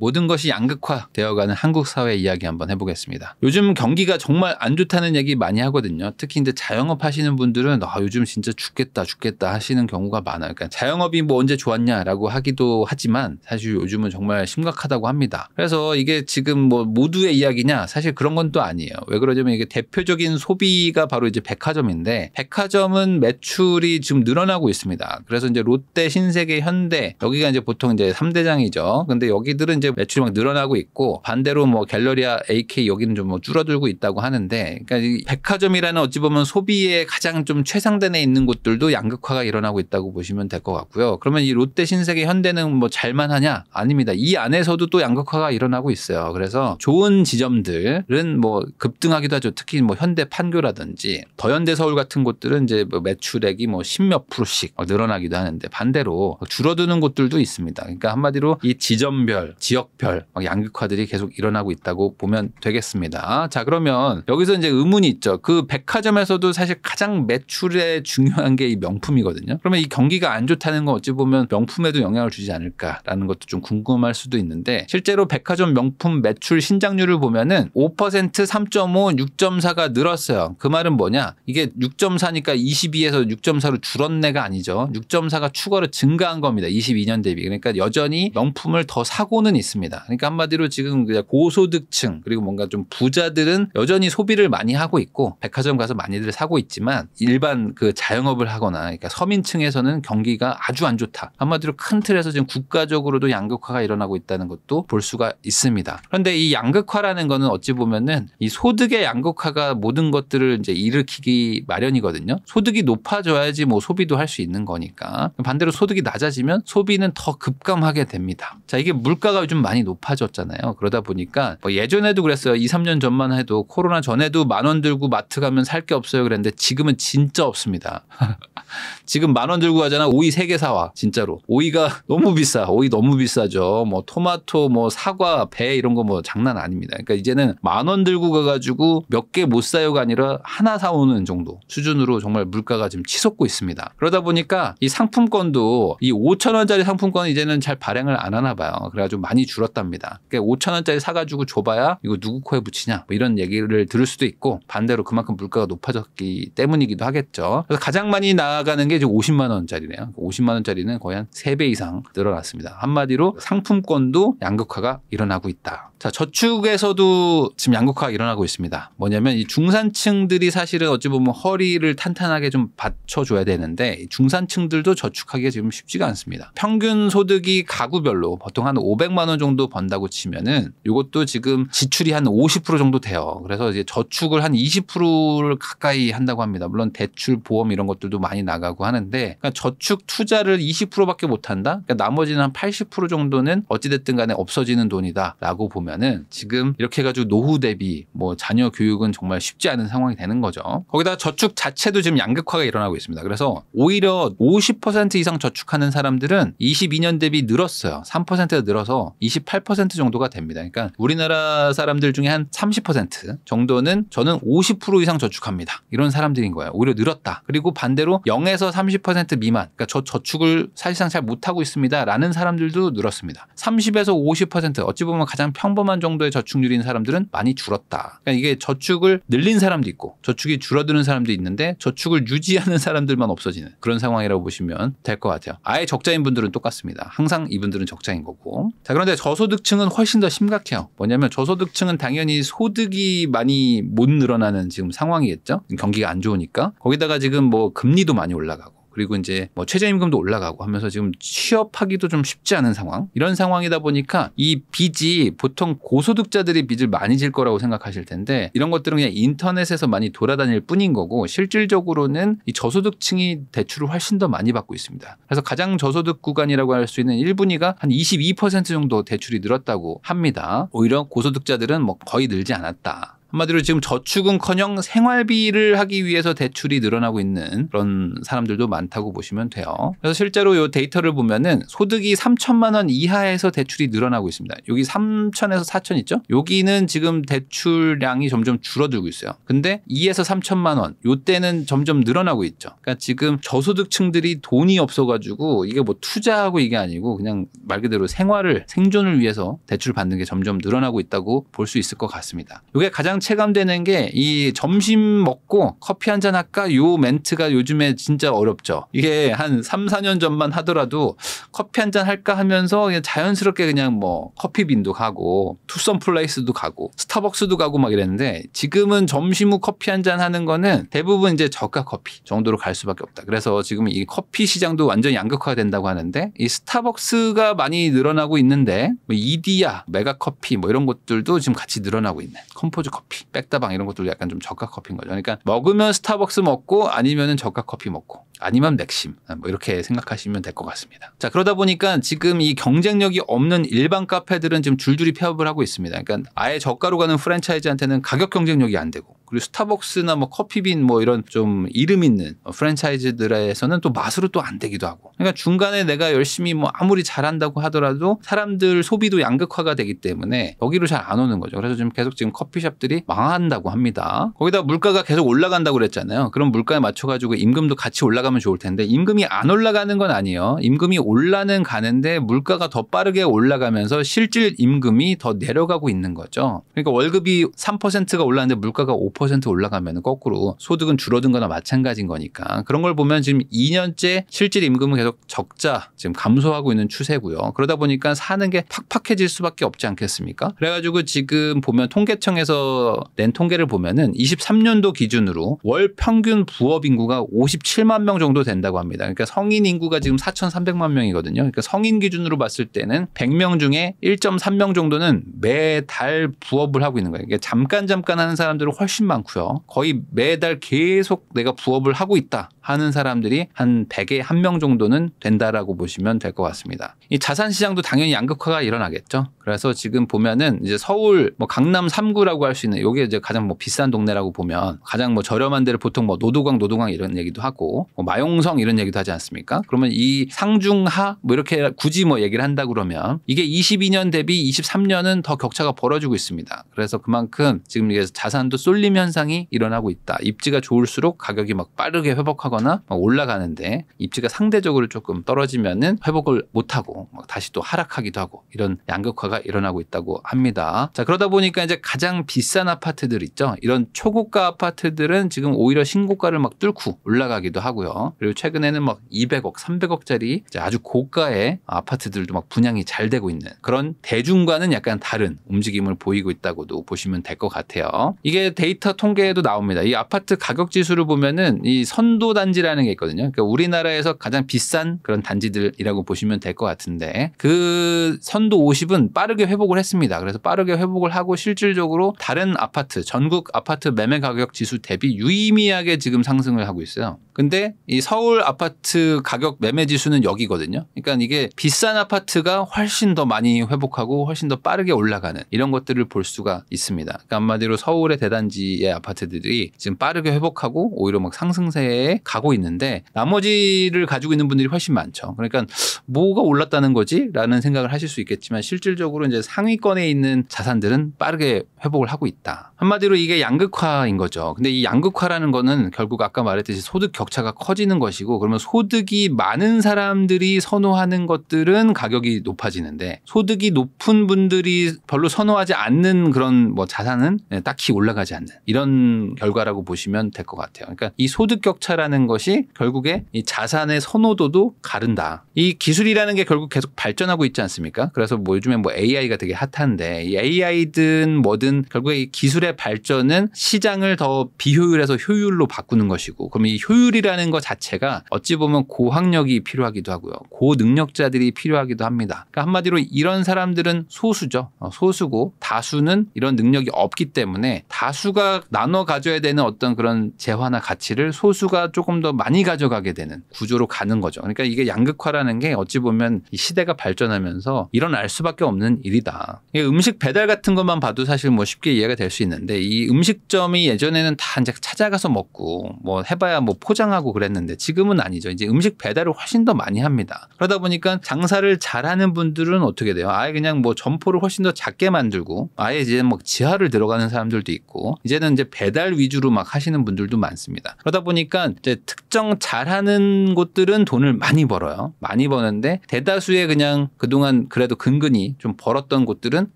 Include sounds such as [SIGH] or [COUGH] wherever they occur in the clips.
모든 것이 양극화되어가는 한국 사회 이야기 한번 해보겠습니다. 요즘 경기가 정말 안 좋다는 얘기 많이 하거든요. 특히 이제 자영업 하시는 분들은 아, 요즘 진짜 죽겠다 죽겠다 하시는 경우가 많아요. 그러니까 자영업이 뭐 언제 좋았냐라고 하기도 하지만 사실 요즘은 정말 심각하다고 합니다. 그래서 이게 지금 뭐 모두의 이야기냐 사실 그런 건 또 아니에요. 왜 그러냐면 이게 대표적인 소비가 바로 이제 백화점인데 백화점은 매출이 지금 늘어나고 있습니다. 그래서 이제 롯데, 신세계, 현대 여기가 이제 보통 이제 3대장이죠. 근데 여기들은 이제 매출이 막 늘어나고 있고 반대로 뭐 갤러리아 AK 여기는 좀뭐 줄어들고 있다고 하는데 그러니까 백화점이라는 어찌 보면 소비의 가장 좀 최상단에 있는 곳들도 양극화가 일어나고 있다고 보시면 될 것 같고요. 그러면 이 롯데 신세계 현대는 뭐 잘만 하냐? 아닙니다. 이 안에서도 또 양극화가 일어나고 있어요. 그래서 좋은 지점들은 뭐 급등하기도 하죠. 특히 뭐 현대 판교라든지 더현대 서울 같은 곳들은 이제 뭐 매출액이 뭐 십몇 프로씩 늘어나기도 하는데 반대로 줄어드는 곳들도 있습니다. 그러니까 한마디로 이 지점별 지역 지역별 양극화들이 계속 일어나고 있다고 보면 되겠습니다. 자 그러면 여기서 이제 의문이 있죠. 그 백화점에서도 사실 가장 매출에 중요한 게 이 명품이거든요. 그러면 이 경기가 안 좋다는 건 어찌 보면 명품에도 영향을 주지 않을까라는 것도 좀 궁금할 수도 있는데 실제로 백화점 명품 매출 신장률을 보면은 5% 3.5 6.4가 늘었어요. 그 말은 뭐냐? 이게 6.4니까 22에서 6.4로 줄었네가 아니죠. 6.4가 추가로 증가한 겁니다. 22년 대비. 그러니까 여전히 명품을 더 사고는 있습니다. 그러니까 한마디로 지금 고소득층 그리고 뭔가 좀 부자들은 여전히 소비를 많이 하고 있고 백화점 가서 많이들 사고 있지만 일반 그 자영업을 하거나 그러니까 서민층에서는 경기가 아주 안 좋다. 한마디로 큰 틀에서 지금 국가적으로도 양극화가 일어나고 있다는 것도 볼 수가 있습니다. 그런데 이 양극화라는 거는 어찌 보면은 이 소득의 양극화가 모든 것들을 이제 일으키기 마련이거든요. 소득이 높아져야지 뭐 소비도 할 수 있는 거니까 반대로 소득이 낮아지면 소비는 더 급감하게 됩니다. 자 이게 물가가 좀 많이 높아졌잖아요. 그러다 보니까 뭐 예전에도 그랬어요. 2, 3년 전만 해도 코로나 전에도 만 원 들고 마트 가면 살 게 없어요. 그랬는데 지금은 진짜 없습니다. [LAUGHS] 지금 만 원 들고 가잖아. 오이 세개 사와. 진짜로. 오이가 너무 비싸. 오이 너무 비싸죠. 뭐 토마토, 뭐 사과, 배 이런 거 뭐 장난 아닙니다. 그러니까 이제는 만 원 들고 가가지고 몇 개 못 사요가 아니라 하나 사오는 정도 수준으로 정말 물가가 지금 치솟고 있습니다. 그러다 보니까 이 상품권도 이 5천 원짜리 상품권 이제는 잘 발행을 안 하나 봐요. 그래가지고 많이 많이 줄었답니다. 그러니까 5천 원짜리 사가지고 줘봐야 이거 누구 코에 붙이냐 뭐 이런 얘기를 들을 수도 있고 반대로 그만큼 물가가 높아졌기 때문이기도 하겠죠. 그래서 가장 많이 나가는 게 이제 50만 원짜리네요. 50만 그러니까 원짜리는 거의 한 3배 이상 늘어났습니다. 한마디로 상품권도 양극화가 일어나고 있다. 자, 저축에서도 지금 양극화가 일어나고 있습니다. 뭐냐면 이 중산층들이 사실은 어찌 보면 허리를 탄탄하게 좀 받쳐줘야 되는데 중산층들도 저축하기가 지금 쉽지가 않습니다. 평균 소득이 가구별로 보통 한 500만 원원 정도 번다고 치면은 이것도 지금 지출이 한 50% 정도 돼요. 그래서 이제 저축을 한 20%를 가까이 한다고 합니다. 물론 대출, 보험 이런 것들도 많이 나가고 하는데 그러니까 저축 투자를 20%밖에 못 한다. 그러니까 나머지는 한 80% 정도는 어찌됐든 간에 없어지는 돈이다라고 보면은 지금 이렇게 해가지고 노후 대비 뭐 자녀 교육은 정말 쉽지 않은 상황이 되는 거죠. 거기다 저축 자체도 지금 양극화가 일어나고 있습니다. 그래서 오히려 50% 이상 저축하는 사람들은 22년 대비 늘었어요. 3%가 늘어서 28% 정도가 됩니다. 그러니까 우리나라 사람들 중에 한 30% 정도는 저는 50% 이상 저축합니다. 이런 사람들인 거예요. 오히려 늘었다. 그리고 반대로 0에서 30% 미만, 그러니까 저 저축을 사실상 잘 못하고 있습니다. 라는 사람들도 늘었습니다. 30에서 50% 어찌 보면 가장 평범한 정도의 저축률인 사람들은 많이 줄었다. 그러니까 이게 저축을 늘린 사람도 있고 저축이 줄어드는 사람도 있는데 저축을 유지하는 [LAUGHS] 사람들만 없어지는 그런 상황이라고 보시면 될 것 같아요. 아예 적자인 분들은 똑같습니다. 항상 이분들은 적자인 거고. 자, 그런데 근데 저소득층은 훨씬 더 심각해요. 뭐냐면 저소득층은 당연히 소득이 많이 못 늘어나는 지금 상황이겠죠. 경기가 안 좋으니까. 거기다가 지금 뭐 금리도 많이 올라가고. 그리고 이제 뭐 최저임금도 올라가고 하면서 지금 취업하기도 좀 쉽지 않은 상황 이런 상황이다 보니까 이 빚이 보통 고소득자들이 빚을 많이 질 거라고 생각하실 텐데 이런 것들은 그냥 인터넷에서 많이 돌아다닐 뿐인 거고 실질적으로는 이 저소득층이 대출을 훨씬 더 많이 받고 있습니다. 그래서 가장 저소득 구간이라고 할 수 있는 1분위가 한 22% 정도 대출이 늘었다고 합니다. 오히려 고소득자들은 뭐 거의 늘지 않았다. 한마디로 지금 저축은커녕 생활비를 하기 위해서 대출이 늘어나고 있는 그런 사람들도 많다고 보시면 돼요. 그래서 실제로 요 데이터를 보면은 소득이 3천만 원 이하에서 대출이 늘어나고 있습니다. 여기 3천에서 4천 있죠? 여기는 지금 대출량이 점점 줄어들고 있어요. 근데 2에서 3천만 원 요때는 점점 늘어나고 있죠. 그러니까 지금 저소득층들이 돈이 없어가지고 이게 뭐 투자하고 이게 아니고 그냥 말 그대로 생활을 생존을 위해서 대출 받는 게 점점 늘어나고 있다고 볼 수 있을 것 같습니다. 이게 가장 체감되는 게 이 점심 먹고 커피 한 잔 할까 요 멘트가 요즘에 진짜 어렵죠. 이게 한 3, 4년 전만 하더라도 커피 한 잔 할까 하면서 그냥 자연스럽게 그냥 뭐 커피빈도 가고 투썸 플레이스도 가고 스타벅스도 가고 막 이랬는데 지금은 점심 후 커피 한 잔 하는 거는 대부분 이제 저가 커피 정도로 갈 수밖에 없다. 그래서 지금 이 커피 시장도 완전양극화 된다고 하는데 이 스타벅스가 많이 늘어나고 있는데 뭐 이디야, 메가커피 뭐 이런 것들도 지금 같이 늘어나고 있는 컴포즈 커피 커피, 백다방 이런 것도 들 약간 좀 저가 커피인 거죠. 그러니까 먹으면 스타벅스 먹고 아니면은 저가 커피 먹고 아니면 맥심 아, 뭐 이렇게 생각하시면 될 것 같습니다. 자 그러다 보니까 지금 이 경쟁력이 없는 일반 카페들은 지금 줄줄이 폐업을 하고 있습니다. 그러니까 아예 저가로 가는 프랜차이즈한테는 가격 경쟁력이 안 되고 그리고 스타벅스나 뭐 커피빈 뭐 이런 좀 이름 있는 어, 프랜차이즈들에서는 또 맛으로 또 안 되기도 하고. 그러니까 중간에 내가 열심히 뭐 아무리 잘한다고 하더라도 사람들 소비도 양극화가 되기 때문에 여기로 잘 안 오는 거죠. 그래서 지금 계속 지금 커피숍들이 망한다고 합니다. 거기다 물가가 계속 올라간다고 그랬잖아요. 그럼 물가에 맞춰가지고 임금도 같이 올라가면 좋을 텐데 임금이 안 올라가는 건 아니에요. 임금이 올라는 가는데 물가가 더 빠르게 올라가면서 실질 임금이 더 내려가고 있는 거죠. 그러니까 월급이 3%가 올랐는데 물가가 5% 15% 올라가면 거꾸로 소득은 줄어든 거나 마찬가지인 거니까 그런 걸 보면 지금 2년째 실질 임금은 계속 적자 지금 감소하고 있는 추세고요. 그러다 보니까 사는 게 팍팍해질 수밖에 없지 않겠습니까? 그래가지고 지금 보면 통계청에서 낸 통계를 보면은 23년도 기준으로 월 평균 부업 인구가 57만 명 정도 된다고 합니다. 그러니까 성인 인구가 지금 4,300만 명이거든요. 그러니까 성인 기준으로 봤을 때는 100명 중에 1.3명 정도는 매달 부업을 하고 있는 거예요. 그러니까 잠깐 잠깐 하는 사람들은 훨씬 많고요. 거의 매달 계속 내가 부업을 하고 있다 하는 사람들이 한 100에 1명 정도는 된다라고 보시면 될 것 같습니다. 이 자산 시장도 당연히 양극화가 일어나겠죠. 그래서 지금 보면은 이제 서울 뭐 강남 3구라고 할 수 있는 요게 이제 가장 뭐 비싼 동네라고 보면 가장 뭐 저렴한 데를 보통 뭐 노도강 노도강 이런 얘기도 하고 뭐 마용성 이런 얘기도 하지 않습니까? 그러면 이 상중하 뭐 이렇게 굳이 뭐 얘기를 한다 그러면 이게 22년 대비 23년은 더 격차가 벌어지고 있습니다. 그래서 그만큼 지금 이게 자산도 쏠림 현상이 일어나고 있다. 입지가 좋을수록 가격이 막 빠르게 회복하거나 막 올라가는데 입지가 상대적으로 조금 떨어지면은 회복을 못하고 다시 또 하락하기도 하고 이런 양극화가 일어나고 있다고 합니다. 자, 그러다 보니까 이제 가장 비싼 아파트들 있죠. 이런 초고가 아파트들은 지금 오히려 신고가를 막 뚫고 올라가기도 하고요. 그리고 최근에는 막 200억, 300억짜리 아주 고가의 아파트들도 막 분양이 잘 되고 있는 그런 대중과는 약간 다른 움직임을 보이고 있다고도 보시면 될 것 같아요. 이게 데이터 통계에도 나옵니다. 이 아파트 가격 지수를 보면은 이 선도 단지라는 게 있거든요. 그러니까 우리나라에서 가장 비싼 그런 단지들이라고 보시면 될 것 같은데 그 선도 50은 빠르게 회복을 했습니다. 그래서 빠르게 회복을 하고 실질적으로 다른 아파트, 전국 아파트 매매 가격 지수 대비 유의미하게 지금 상승을 하고 있어요. 근데 이 서울 아파트 가격 매매 지수는 여기거든요. 그러니까 이게 비싼 아파트가 훨씬 더 많이 회복하고 훨씬 더 빠르게 올라가는 이런 것들을 볼 수가 있습니다. 그러니까 한마디로 서울의 대단지의 아파트들이 지금 빠르게 회복하고 오히려 막 상승세에 가고 있는데 나머지를 가지고 있는 분들이 훨씬 많죠. 그러니까 뭐가 올랐다는 거지라는 생각을 하실 수 있겠지만 실질적으로 이제 상위권에 있는 자산들은 빠르게 회복을 하고 있다. 한마디로 이게 양극화인 거죠. 근데 이 양극화라는 거는 결국 아까 말했듯이 소득 격 격차가 커지는 것이고 그러면 소득이 많은 사람들이 선호하는 것들은 가격이 높아지는데 소득이 높은 분들이 별로 선호하지 않는 그런 뭐 자산은 예, 딱히 올라가지 않는 이런 결과라고 보시면 될 것 같아요. 그러니까 이 소득 격차라는 것이 결국에 이 자산의 선호도도 가른다. 이 기술이라는 게 결국 계속 발전하고 있지 않습니까? 그래서 뭐 요즘에 뭐 AI가 되게 핫한데 이 AI든 뭐든 결국에 이 기술의 발전은 시장을 더 비효율에서 효율로 바꾸는 것이고 그러면 이 효율 비율이라는 것 자체가 어찌 보면 고학력이 필요하기도 하고요. 고능력자들이 필요하기도 합니다. 그러니까 한마디로 이런 사람들은 소수죠. 어, 소수고 다수는 이런 능력이 없기 때문에 다수가 나눠 가져야 되는 어떤 그런 재화나 가치를 소수가 조금 더 많이 가져가게 되는 구조로 가는 거죠. 그러니까 이게 양극화라는 게 어찌 보면 시대가 발전하면서 일어날 수밖에 없는 일이다. 음식 배달 같은 것만 봐도 사실 뭐 쉽게 이해가 될 수 있는데 이 음식점이 예전에는 다 이제 찾아가서 먹고 뭐 해봐야 뭐 포장 포장하고 그랬는데 지금은 아니죠. 이제 음식 배달을 훨씬 더 많이 합니다. 그러다 보니까 장사를 잘하는 분들은 어떻게 돼요? 아예 그냥 뭐 점포를 훨씬 더 작게 만들고 아예 이제 막 뭐 지하를 들어가는 사람들도 있고 이제는 이제 배달 위주로 막 하시는 분들도 많습니다. 그러다 보니까 이제 특정 잘하는 곳들은 돈을 많이 벌어요. 많이 버는데 대다수의 그냥 그동안 그래도 근근히 좀 벌었던 곳들은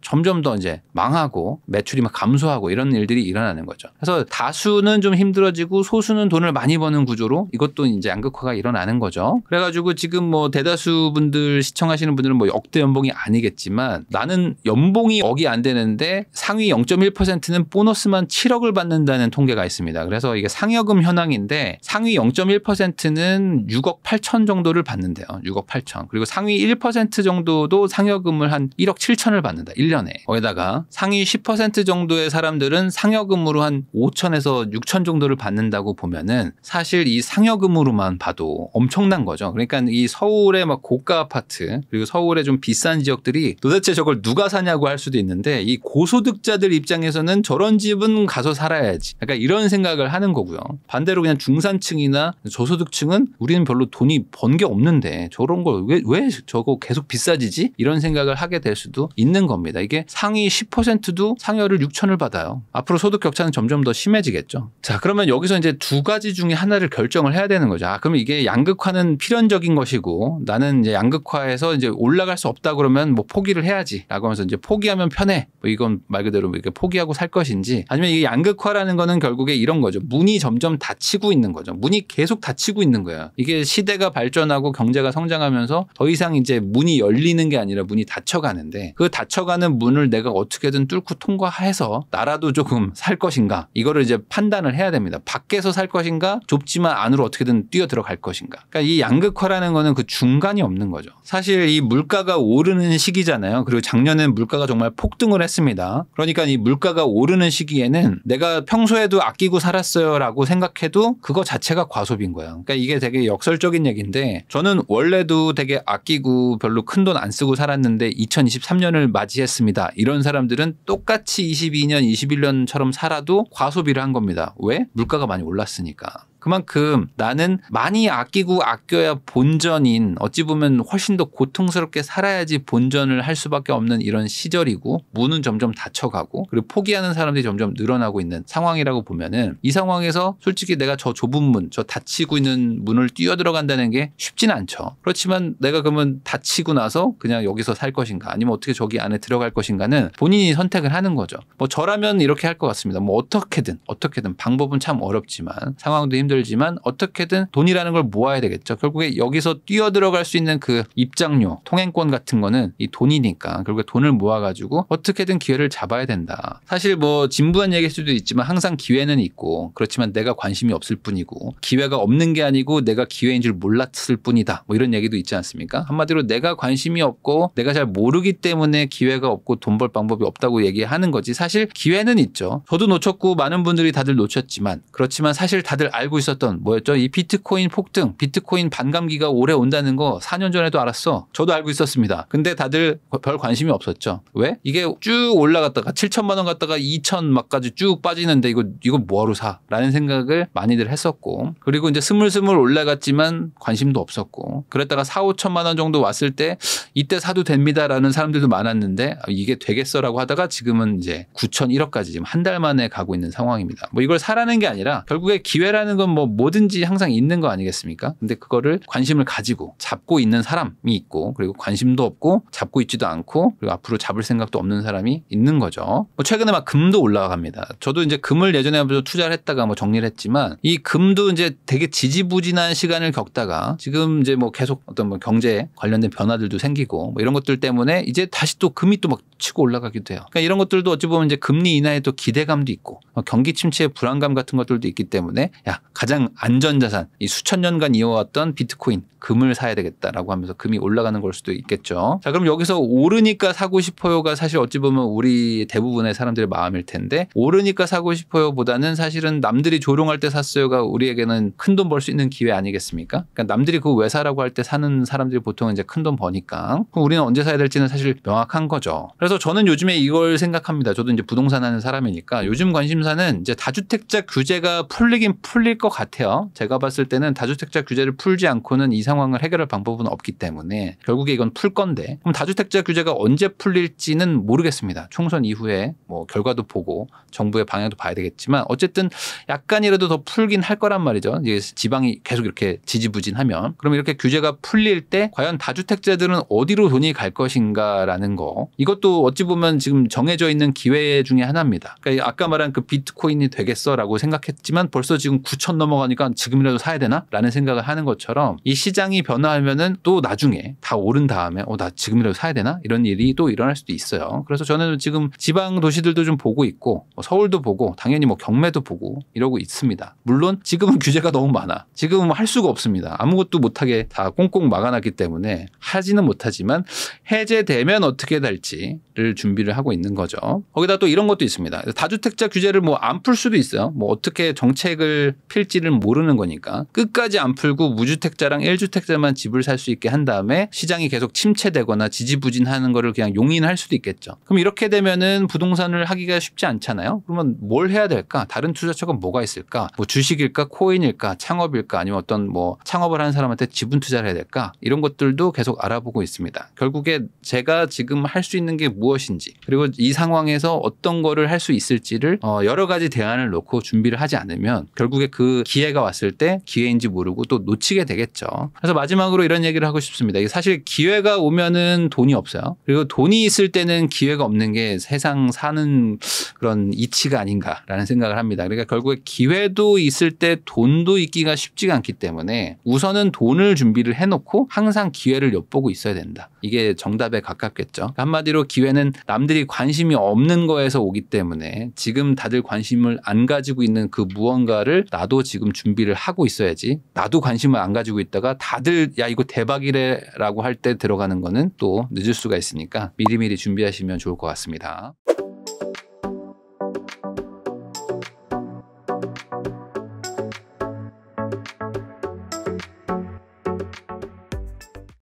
점점 더 이제 망하고 매출이 막 감소하고 이런 일들이 일어나는 거죠. 그래서 다수는 좀 힘들어지고 소수는 돈을 많이 버는 구 구조로 이것도 이제 양극화가 일어나는 거죠. 그래가지고 지금 뭐 대다수 분들 시청하시는 분들은 뭐 억대 연봉이 아니겠지만 나는 연봉이 억이 안 되는데 상위 0.1%는 보너스만 7억을 받는다는 통계가 있습니다. 그래서 이게 상여금 현황인데 상위 0.1%는 6억 8천 정도를 받는데요. 6억 8천. 그리고 상위 1% 정도도 상여금을 한 1억 7천을 받는다. 1년에. 거기다가 상위 10% 정도의 사람들은 상여금으로 한 5천에서 6천 정도를 받는다고 보면은 사실 사실 이 상여금으로만 봐도 엄청난 거죠. 그러니까 이 서울의 막 고가 아파트 그리고 서울의 좀 비싼 지역들이 도대체 저걸 누가 사냐고 할 수도 있는데 이 고소득자들 입장에서는 저런 집은 가서 살아야지. 약간 이런 생각을 하는 거고요. 반대로 그냥 중산층이나 저소득층은 우리는 별로 돈이 번 게 없는데 저런 걸왜왜 저거 계속 비싸지지? 이런 생각을 하게 될 수도 있는 겁니다. 이게 상위 10%도 상여를 6천을 받아요. 앞으로 소득 격차는 점점 더 심해지겠죠. 자, 그러면 여기서 이제 두 가지 중에 하나를 결정을 해야 되는 거죠. 아, 그럼 이게 양극화는 필연적인 것이고 나는 이제 양극화에서 이제 올라갈 수 없다 그러면 뭐 포기를 해야지라고 하면서 이제 포기하면 편해. 뭐 이건 말 그대로 뭐 이렇게 포기하고 살 것인지 아니면 이 양극화라는 거는 결국에 이런 거죠. 문이 점점 닫히고 있는 거죠. 문이 계속 닫히고 있는 거예요 이게 시대가 발전하고 경제가 성장하면서 더 이상 이제 문이 열리는 게 아니라 문이 닫혀가는데 그 닫혀가는 문을 내가 어떻게든 뚫고 통과해서 나라도 조금 살 것인가 이거를 이제 판단을 해야 됩니다. 밖에서 살 것인가 좁지만 하지만 안으로 어떻게든 뛰어 들어갈 것인가. 그러니까 이 양극화라는 거는 그 중간이 없는 거죠. 사실 이 물가가 오르는 시기잖아요. 그리고 작년엔 물가가 정말 폭등을 했습니다. 그러니까 이 물가가 오르는 시기에는 내가 평소에도 아끼고 살았어요라고 생각해도 그거 자체가 과소비인 거예요. 그러니까 이게 되게 역설적인 얘기인데 저는 원래도 되게 아끼고 별로 큰 돈 안 쓰고 살았는데 2023년을 맞이했습니다. 이런 사람들은 똑같이 22년, 21년처럼 살아도 과소비를 한 겁니다. 왜? 물가가 많이 올랐으니까. 그만큼 나는 많이 아끼고 아껴야 본전인 어찌 보면 훨씬 더 고통스럽게 살아야지 본전을 할 수밖에 없는 이런 시절이고 문은 점점 닫혀가고 그리고 포기하는 사람들이 점점 늘어나고 있는 상황이라고 보면은 이 상황에서 솔직히 내가 저 좁은 문, 저 닫히고 있는 문을 뛰어 들어간다는 게 쉽진 않죠. 그렇지만 내가 그러면 닫히고 나서 그냥 여기서 살 것인가 아니면 어떻게 저기 안에 들어갈 것인가는 본인이 선택을 하는 거죠. 뭐 저라면 이렇게 할 것 같습니다. 뭐 어떻게든 어떻게든 방법은 참 어렵지만 상황도 힘들 힘들지만 어떻게든 돈이라는 걸 모아야 되겠죠. 결국에 여기서 뛰어 들어갈 수 있는 그 입장료, 통행권 같은 거는 이 돈이니까 결국에 돈을 모아가지고 어떻게든 기회를 잡아야 된다. 사실 뭐 진부한 얘기일 수도 있지만 항상 기회는 있고 그렇지만 내가 관심이 없을 뿐이고 기회가 없는 게 아니고 내가 기회인 줄 몰랐을 뿐이다. 뭐 이런 얘기도 있지 않습니까? 한마디로 내가 관심이 없고 내가 잘 모르기 때문에 기회가 없고 돈 벌 방법이 없다고 얘기하는 거지 사실 기회는 있죠. 저도 놓쳤고 많은 분들이 다들 놓쳤지만 그렇지만 사실 다들 알고 있었던 뭐였죠? 이 비트코인 폭등, 비트코인 반감기가 오래 온다는 거 4년 전에도 알았어. 저도 알고 있었습니다. 근데 다들 별 관심이 없었죠. 왜? 이게 쭉 올라갔다가 7천만 원 갔다가 2천 막까지 쭉 빠지는데 이거 이거 뭐하러 사? 라는 생각을 많이들 했었고 그리고 이제 스물스물 올라갔지만 관심도 없었고 그랬다가 4, 5천만 원 정도 왔을 때 이때 사도 됩니다라는 사람들도 많았는데 아, 이게 되겠어라고 하다가 지금은 이제 9천 1억까지 지금 한 달 만에 가고 있는 상황입니다. 뭐 이걸 사라는 게 아니라 결국에 기회라는 건뭐 뭐든지 항상 있는 거 아니겠습니까? 근데 그거를 관심을 가지고 잡고 있는 사람이 있고 그리고 관심도 없고 잡고 있지도 않고 그리고 앞으로 잡을 생각도 없는 사람이 있는 거죠. 뭐 최근에 막 금도 올라갑니다. 저도 이제 금을 예전에 투자를 했다가 뭐 정리를 했지만 이 금도 이제 되게 지지부진한 시간을 겪다가 지금 이제 뭐 계속 어떤 뭐 경제 관련된 변화들도 생기고 뭐 이런 것들 때문에 이제 다시 또 금이 또 막 치고 올라가기도 해요. 그러니까 이런 것들도 어찌 보면 이제 금리 인하에 또 기대감도 있고 뭐 경기 침체의 불안감 같은 것들도 있기 때문에 야 가장 안전자산, 이 수천 년간 이어왔던 비트코인, 금을 사야 되겠다라고 하면서 금이 올라가는 걸 수도 있겠죠. 자, 그럼 여기서 오르니까 사고 싶어요가 사실 어찌 보면 우리 대부분의 사람들의 마음일 텐데 오르니까 사고 싶어요보다는 사실은 남들이 조롱할 때 샀어요가 우리에게는 큰 돈 벌 수 있는 기회 아니겠습니까? 그러니까 남들이 그거 왜 사라고 할 때 사는 사람들이 보통 이제 큰 돈 버니까 그럼 우리는 언제 사야 될지는 사실 명확한 거죠. 그래서 저는 요즘에 이걸 생각합니다. 저도 이제 부동산 하는 사람이니까 요즘 관심사는 이제 다주택자 규제가 풀리긴 풀릴 것 같아요. 제가 봤을 때는 다주택자 규제를 풀지 않고는 이 상황을 해결할 방법은 없기 때문에 결국에 이건 풀 건데 그럼 다주택자 규제가 언제 풀릴지는 모르겠습니다. 총선 이후에 뭐 결과도 보고 정부의 방향도 봐야 되겠지만 어쨌든 약간이라도 더 풀긴 할 거란 말이죠. 이게 지방이 계속 이렇게 지지부진하면 그럼 이렇게 규제가 풀릴 때 과연 다주택자들은 어디로 돈이 갈 것인가라는 거 이것도 어찌 보면 지금 정해져 있는 기회 중에 하나입니다. 그러니까 아까 말한 그 비트코인이 되겠어라고 생각했지만 벌써 지금 9천 천 넘어가니까 지금이라도 사야 되나? 라는 생각을 하는 것처럼 이 시장이 변화하면은 또 나중에 다 오른 다음에 어, 나 지금이라도 사야 되나? 이런 일이 또 일어날 수도 있어요. 그래서 저는 지금 지방 도시들도 좀 보고 있고 뭐 서울도 보고 당연히 뭐 경매도 보고 이러고 있습니다. 물론 지금은 [LAUGHS] 규제가 너무 많아. 지금은 할 수가 없습니다. 아무것도 못하게 다 꽁꽁 막아놨기 때문에 하지는 못하지만 해제되면 어떻게 될지를 준비를 하고 있는 거죠. 거기다 또 이런 것도 있습니다. 다주택자 규제를 뭐 안 풀 수도 있어요. 뭐 어떻게 정책을 필 팔지를 모르는 거니까 끝까지 안 풀고 무주택자랑 1주택자만 집을 살 수 있게 한 다음에 시장이 계속 침체되거나 지지부진하는 거를 그냥 용인할 수도 있겠죠. 그럼 이렇게 되면은 부동산을 하기가 쉽지 않잖아요. 그러면 뭘 해야 될까? 다른 투자처가 뭐가 있을까? 뭐 주식일까? 코인일까? 창업일까? 아니면 어떤 뭐 창업을 하는 사람한테 지분 투자를 해야 될까? 이런 것들도 계속 알아보고 있습니다. 결국에 제가 지금 할 수 있는 게 무엇인지 그리고 이 상황에서 어떤 거를 할 수 있을지를 어, 여러 가지 대안을 놓고 준비를 하지 않으면 결국에 그 기회가 왔을 때 기회인지 모르고 또 놓치게 되겠죠. 그래서 마지막으로 이런 얘기를 하고 싶습니다. 이게 사실 기회가 오면은 돈이 없어요. 그리고 돈이 있을 때는 기회가 없는 게 세상 사는 그런 이치가 아닌가라는 생각을 합니다. 그러니까 결국에 기회도 있을 때 돈도 있기가 쉽지가 않기 때문에 우선은 돈을 준비를 해놓고 항상 기회를 엿보고 있어야 된다. 이게 정답에 가깝겠죠. 그러니까 한마디로 기회는 남들이 관심이 없는 거에서 오기 때문에 지금 다들 관심을 안 가지고 있는 그 무언가를 나도 지금 준비를 하고 있어야지 나도 관심을 안 가지고 있다가 다들 야 이거 대박이래라고 할 때 들어가는 거는 또 늦을 수가 있으니까 미리미리 준비하시면 좋을 것 같습니다.